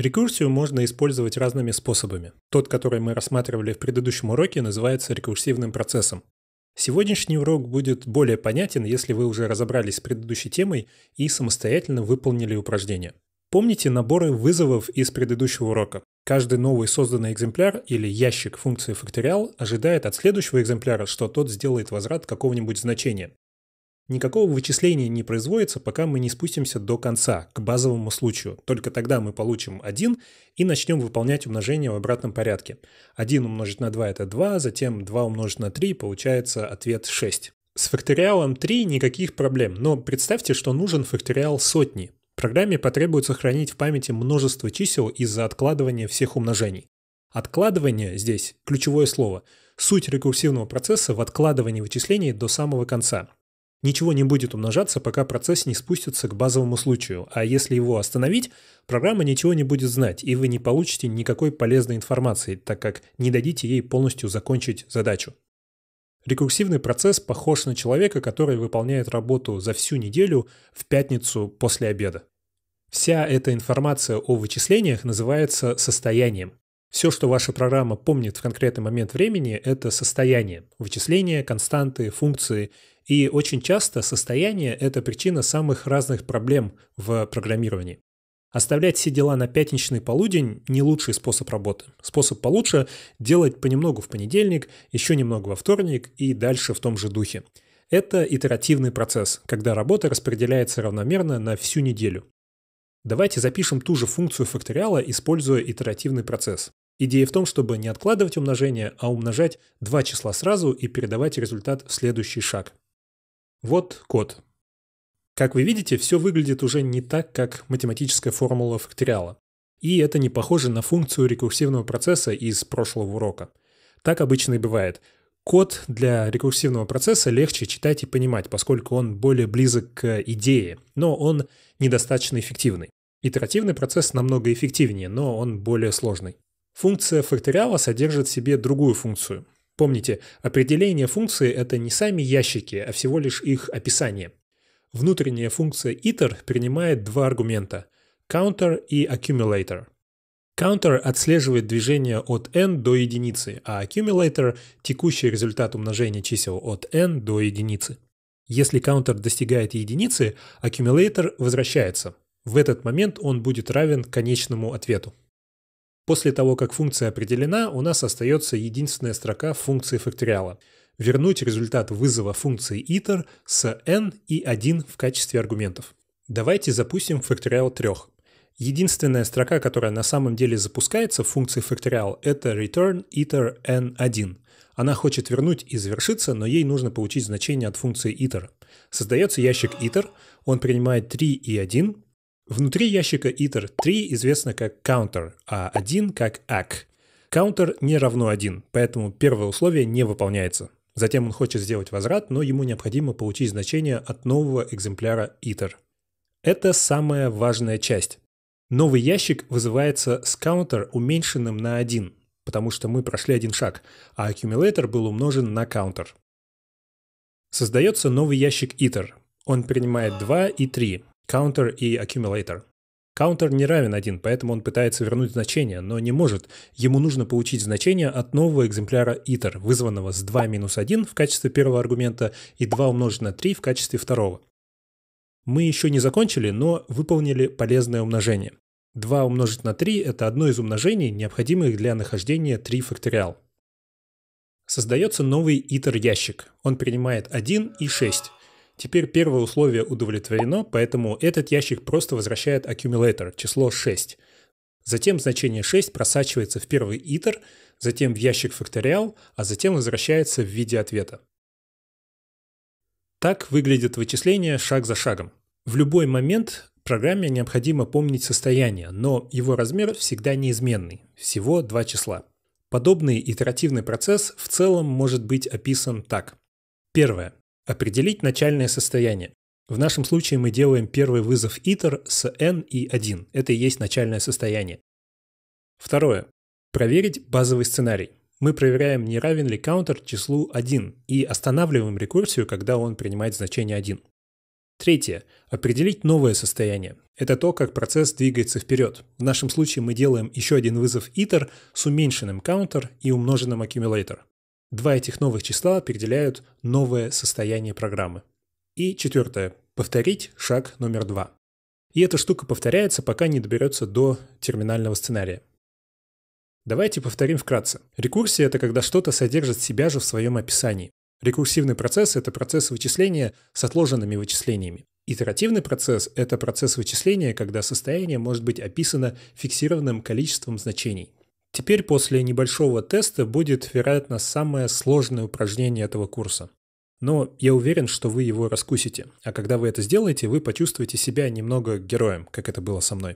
Рекурсию можно использовать разными способами. Тот, который мы рассматривали в предыдущем уроке, называется рекурсивным процессом. Сегодняшний урок будет более понятен, если вы уже разобрались с предыдущей темой и самостоятельно выполнили упражнение. Помните наборы вызовов из предыдущего урока. Каждый новый созданный экземпляр или ящик функции факториал ожидает от следующего экземпляра, что тот сделает возврат какого-нибудь значения. Никакого вычисления не производится, пока мы не спустимся до конца, к базовому случаю. Только тогда мы получим 1 и начнем выполнять умножение в обратном порядке. 1 умножить на 2 это 2, затем 2 умножить на 3 получается ответ 6. С факториалом 3 никаких проблем, но представьте, что нужен факториал сотни. Программе потребуется хранить в памяти множество чисел из-за откладывания всех умножений. Откладывание здесь ключевое слово. Суть рекурсивного процесса в откладывании вычислений до самого конца. Ничего не будет умножаться, пока процесс не спустится к базовому случаю, а если его остановить, программа ничего не будет знать, и вы не получите никакой полезной информации, так как не дадите ей полностью закончить задачу. Рекурсивный процесс похож на человека, который выполняет работу за всю неделю в пятницу после обеда. Вся эта информация о вычислениях называется состоянием. Все, что ваша программа помнит в конкретный момент времени, это состояние. Вычисления, константы, функции и очень часто состояние – это причина самых разных проблем в программировании. Оставлять все дела на пятничный полудень – не лучший способ работы. Способ получше – делать понемногу в понедельник, еще немного во вторник и дальше в том же духе. Это итеративный процесс, когда работа распределяется равномерно на всю неделю. Давайте запишем ту же функцию факториала, используя итеративный процесс. Идея в том, чтобы не откладывать умножение, а умножать два числа сразу и передавать результат в следующий шаг. Вот код. Как вы видите, все выглядит уже не так, как математическая формула факториала. И это не похоже на функцию рекурсивного процесса из прошлого урока. Так обычно и бывает. Код для рекурсивного процесса легче читать и понимать, поскольку он более близок к идее, но он недостаточно эффективный. Итеративный процесс намного эффективнее, но он более сложный. Функция факториала содержит в себе другую функцию Помните, определение функции – это не сами ящики, а всего лишь их описание. Внутренняя функция iter принимает два аргумента – counter и accumulator. Counter отслеживает движение от n до единицы, а accumulator – текущий результат умножения чисел от n до единицы. Если counter достигает единицы, accumulator возвращается. В этот момент он будет равен конечному ответу. После того, как функция определена, у нас остается единственная строка функции факториала. Вернуть результат вызова функции iter с n и 1 в качестве аргументов. Давайте запустим факториал 3. Единственная строка, которая на самом деле запускается в функции факториал, это return iter n1. Она хочет вернуть и завершиться, но ей нужно получить значение от функции iter. Создается ящик iter, он принимает 3 и 1, Внутри ящика iter 3 известно как counter, а 1 как ac. Counter не равно 1, поэтому первое условие не выполняется. Затем он хочет сделать возврат, но ему необходимо получить значение от нового экземпляра iter. Это самая важная часть. Новый ящик вызывается с counter уменьшенным на 1, потому что мы прошли один шаг, а accumulator был умножен на counter. Создается новый ящик iter. Он принимает 2 и 3, counter и accumulator. Counter не равен 1, поэтому он пытается вернуть значение, но не может. Ему нужно получить значение от нового экземпляра iter, вызванного с 2 минус 1 в качестве первого аргумента и 2 умножить на 3 в качестве второго. Мы еще не закончили, но выполнили полезное умножение. 2 умножить на 3 – это одно из умножений, необходимых для нахождения 3 факториал. Создается новый iter ящик. Он принимает 1 и 6. Теперь первое условие удовлетворено, поэтому этот ящик просто возвращает аккумулятор, число 6. Затем значение 6 просачивается в первый итер, затем в ящик факториал, а затем возвращается в виде ответа. Так выглядит вычисление шаг за шагом. В любой момент программе необходимо помнить состояние, но его размер всегда неизменный, всего два числа. Подобный итеративный процесс в целом может быть описан так. Первое. Определить начальное состояние. В нашем случае мы делаем первый вызов iter с n и 1. Это и есть начальное состояние. Второе. Проверить базовый сценарий. Мы проверяем, не равен ли каунтер числу 1 и останавливаем рекурсию, когда он принимает значение 1. Третье. Определить новое состояние. Это то, как процесс двигается вперед. В нашем случае мы делаем еще один вызов iter с уменьшенным counter и умноженным accumulator. Два этих новых числа определяют новое состояние программы. И четвертое. Повторить шаг номер два. И эта штука повторяется, пока не доберется до терминального сценария. Давайте повторим вкратце. Рекурсия — это когда что-то содержит себя же в своем описании. Рекурсивный процесс — это процесс вычисления с отложенными вычислениями. Итеративный процесс — это процесс вычисления, когда состояние может быть описано фиксированным количеством значений, Теперь после небольшого теста будет, вероятно, самое сложное упражнение этого курса. Но я уверен, что вы его раскусите. А когда вы это сделаете, вы почувствуете себя немного героем, как это было со мной.